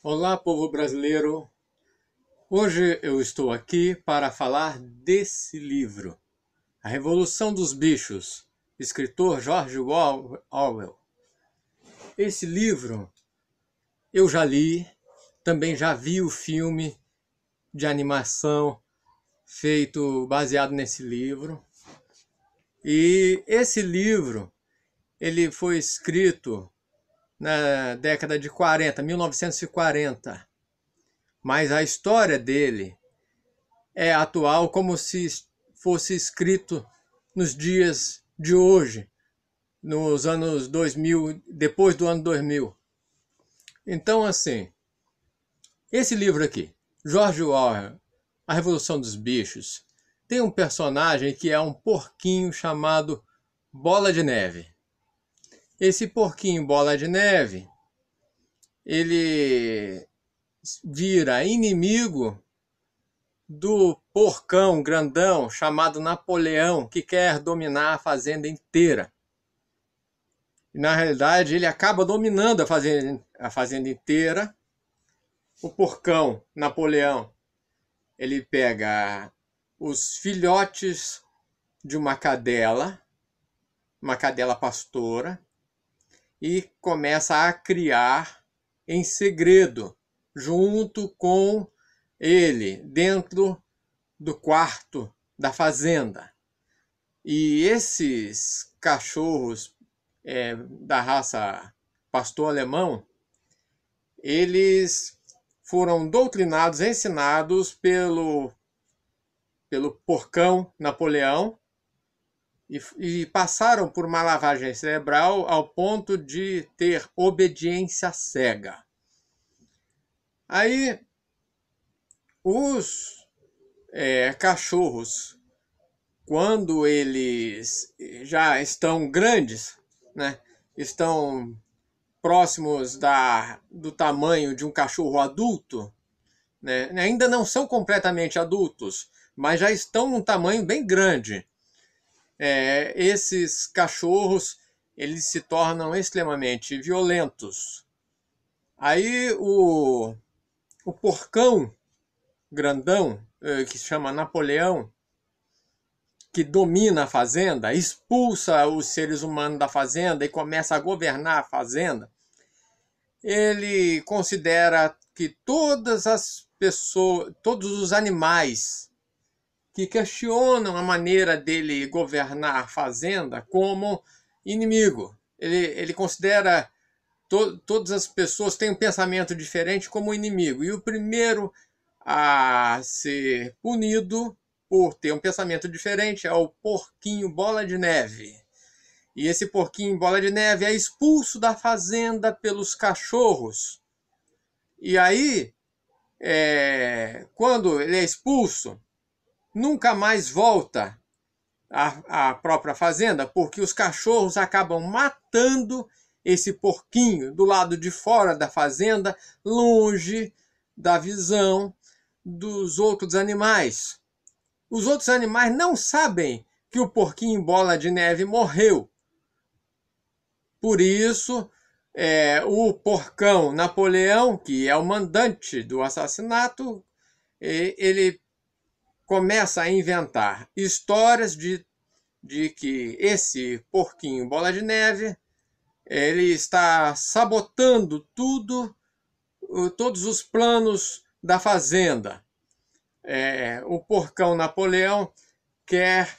Olá, povo brasileiro! Hoje eu estou aqui para falar desse livro, A Revolução dos Bichos, escritor George Orwell. Esse livro eu já li, também já vi o filme de animação feito baseado nesse livro. E esse livro ele foi escrito na década de 40, 1940. Mas a história dele é atual como se fosse escrito nos dias de hoje, nos anos 2000, depois do ano 2000. Então, assim, esse livro aqui, George Orwell, A Revolução dos Bichos, tem um personagem que é um porquinho chamado Bola de Neve. Esse porquinho bola de neve, ele vira inimigo do porcão grandão chamado Napoleão, que quer dominar a fazenda inteira. E, na realidade, ele acaba dominando a fazenda, a fazenda inteira. O porcão Napoleão, ele pega os filhotes de uma cadela, uma cadela pastora, e começa a criar em segredo, junto com ele, dentro do quarto da fazenda. E esses cachorros é, da raça pastor alemão, eles foram doutrinados, ensinados pelo, pelo porcão Napoleão, e, e passaram por uma lavagem cerebral ao ponto de ter obediência cega. Aí os é, cachorros, quando eles já estão grandes, né, estão próximos da, do tamanho de um cachorro adulto, né, ainda não são completamente adultos, mas já estão num tamanho bem grande é, esses cachorros eles se tornam extremamente violentos. Aí o, o porcão grandão, eh, que se chama Napoleão, que domina a fazenda, expulsa os seres humanos da fazenda e começa a governar a fazenda, ele considera que todas as pessoas, todos os animais que questionam a maneira dele governar a fazenda como inimigo. Ele, ele considera to, todas as pessoas têm um pensamento diferente como inimigo. E o primeiro a ser punido por ter um pensamento diferente é o porquinho bola de neve. E esse porquinho bola de neve é expulso da fazenda pelos cachorros. E aí, é, quando ele é expulso, nunca mais volta à, à própria fazenda, porque os cachorros acabam matando esse porquinho do lado de fora da fazenda, longe da visão dos outros animais. Os outros animais não sabem que o porquinho bola de neve morreu. Por isso, é, o porcão Napoleão, que é o mandante do assassinato, ele começa a inventar histórias de, de que esse porquinho bola de neve ele está sabotando tudo, todos os planos da fazenda. É, o porcão Napoleão quer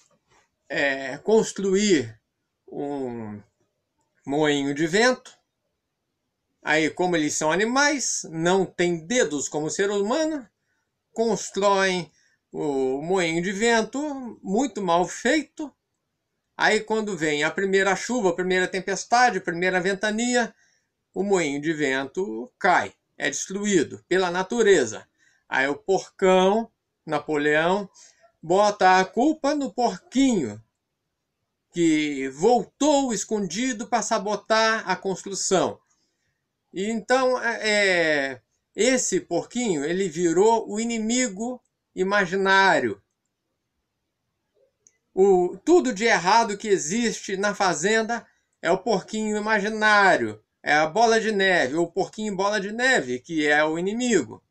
é, construir um moinho de vento. Aí, como eles são animais, não têm dedos como ser humano, constroem o moinho de vento, muito mal feito. Aí quando vem a primeira chuva, a primeira tempestade, a primeira ventania, o moinho de vento cai, é destruído pela natureza. Aí o porcão, Napoleão, bota a culpa no porquinho, que voltou escondido para sabotar a construção. E então é, é, esse porquinho ele virou o inimigo imaginário. O, tudo de errado que existe na fazenda é o porquinho imaginário, é a bola de neve, ou o porquinho bola de neve, que é o inimigo.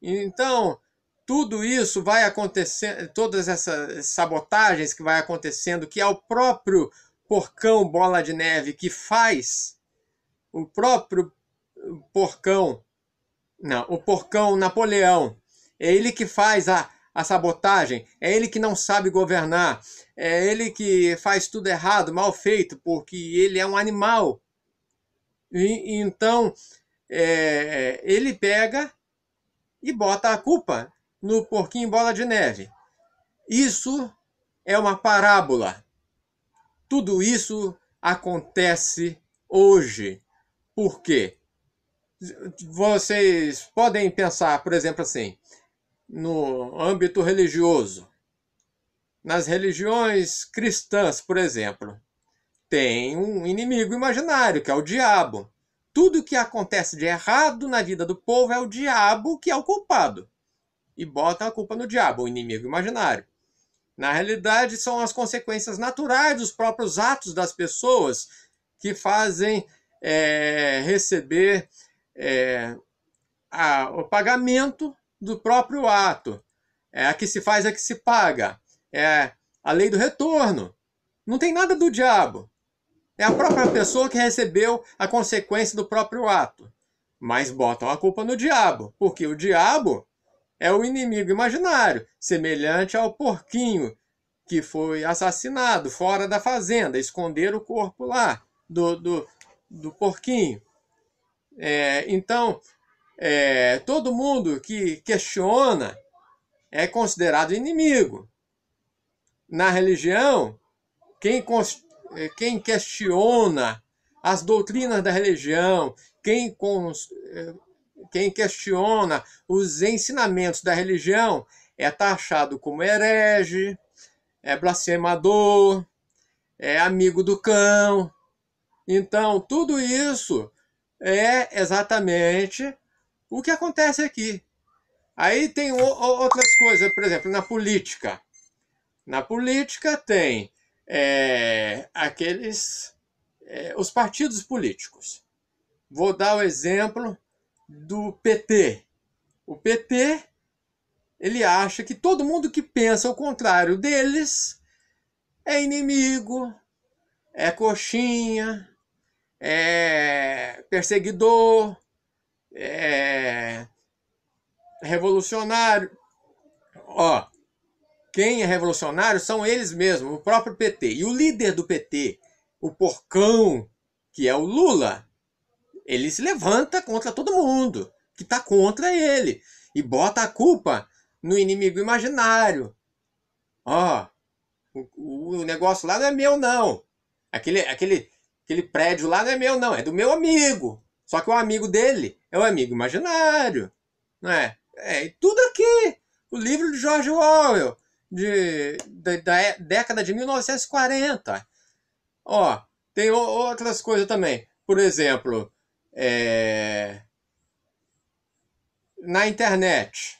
Então, tudo isso vai acontecendo, todas essas sabotagens que vai acontecendo, que é o próprio porcão bola de neve que faz, o próprio porcão, não, o porcão Napoleão é ele que faz a, a sabotagem, é ele que não sabe governar, é ele que faz tudo errado, mal feito, porque ele é um animal. E, então, é, ele pega e bota a culpa no porquinho bola de neve. Isso é uma parábola. Tudo isso acontece hoje. Por quê? Vocês podem pensar, por exemplo, assim: no âmbito religioso. Nas religiões cristãs, por exemplo, tem um inimigo imaginário, que é o diabo. Tudo que acontece de errado na vida do povo é o diabo que é o culpado. E bota a culpa no diabo, o inimigo imaginário. Na realidade, são as consequências naturais dos próprios atos das pessoas que fazem é, receber é, a, o pagamento do próprio ato. É a que se faz, é a que se paga. É a lei do retorno. Não tem nada do diabo. É a própria pessoa que recebeu a consequência do próprio ato. Mas botam a culpa no diabo, porque o diabo é o inimigo imaginário, semelhante ao porquinho que foi assassinado fora da fazenda, esconder o corpo lá do, do, do porquinho. É, então, é, todo mundo que questiona é considerado inimigo. Na religião, quem, é, quem questiona as doutrinas da religião, quem, é, quem questiona os ensinamentos da religião é taxado como herege, é blasfemador, é amigo do cão. Então, tudo isso é exatamente o que acontece aqui. Aí tem outras coisas, por exemplo, na política. Na política tem é, aqueles é, os partidos políticos. Vou dar o exemplo do PT. O PT ele acha que todo mundo que pensa o contrário deles é inimigo, é coxinha, é perseguidor, é, revolucionário. Ó, quem é revolucionário são eles mesmos, o próprio PT. E o líder do PT, o porcão, que é o Lula, ele se levanta contra todo mundo que está contra ele e bota a culpa no inimigo imaginário. Ó, o, o negócio lá não é meu, não. Aquele, aquele, aquele prédio lá não é meu, não, é do meu amigo. Só que o amigo dele é o amigo imaginário, né? É, é tudo aqui. O livro de George Orwell, de, de da é, década de 1940. Ó, tem outras coisas também. Por exemplo, é... na internet.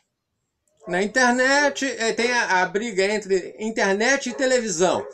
Na internet é, tem a, a briga entre internet e televisão.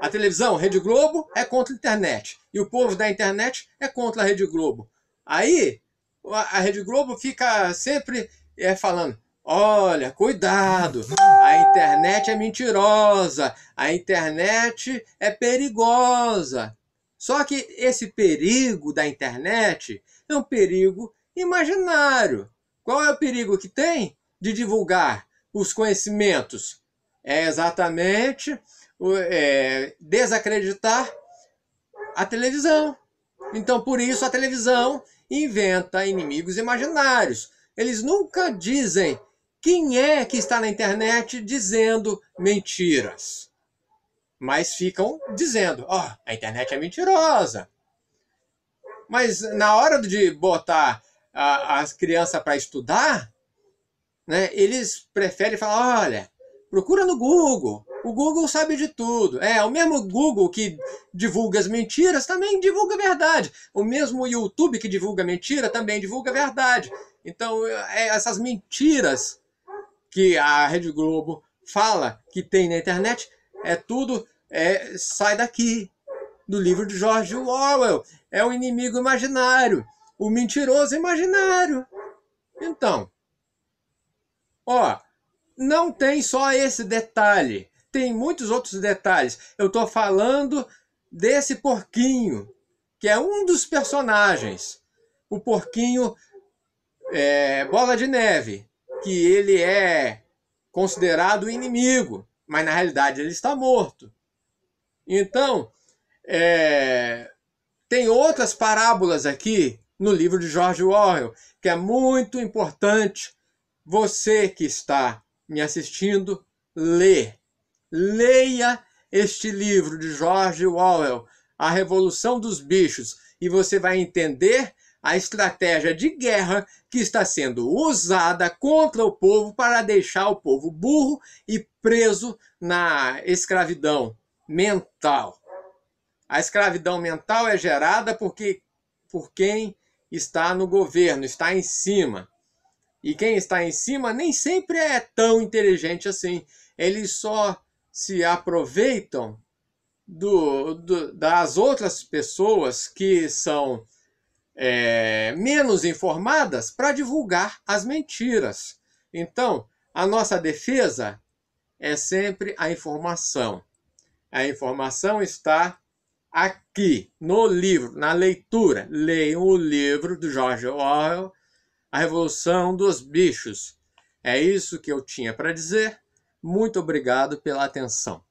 A televisão, Rede Globo, é contra a internet. E o povo da internet é contra a Rede Globo. Aí a Rede Globo fica sempre é, falando: olha, cuidado, a internet é mentirosa, a internet é perigosa. Só que esse perigo da internet é um perigo imaginário. Qual é o perigo que tem de divulgar os conhecimentos? É exatamente é, desacreditar a televisão. Então, por isso, a televisão inventa inimigos imaginários. Eles nunca dizem quem é que está na internet dizendo mentiras. Mas ficam dizendo, ó, oh, a internet é mentirosa. Mas na hora de botar as crianças para estudar, né, eles preferem falar, olha, procura no Google, o Google sabe de tudo. É, o mesmo Google que divulga as mentiras também divulga a verdade. O mesmo YouTube que divulga mentira também divulga a verdade. Então, é, essas mentiras que a Rede Globo fala que tem na internet é tudo é, sai daqui do livro de George Orwell. É o inimigo imaginário, o mentiroso imaginário. Então, ó, não tem só esse detalhe tem muitos outros detalhes. Eu estou falando desse porquinho, que é um dos personagens. O porquinho é, Bola de Neve, que ele é considerado inimigo, mas na realidade ele está morto. Então, é, tem outras parábolas aqui no livro de George Orwell, que é muito importante você que está me assistindo ler. Leia este livro de George Orwell, A Revolução dos Bichos, e você vai entender a estratégia de guerra que está sendo usada contra o povo para deixar o povo burro e preso na escravidão mental. A escravidão mental é gerada porque por quem está no governo, está em cima. E quem está em cima nem sempre é tão inteligente assim. Ele só se aproveitam do, do, das outras pessoas que são é, menos informadas para divulgar as mentiras. Então, a nossa defesa é sempre a informação. A informação está aqui no livro, na leitura. Leiam o livro do George Orwell, A Revolução dos Bichos. É isso que eu tinha para dizer. Muito obrigado pela atenção.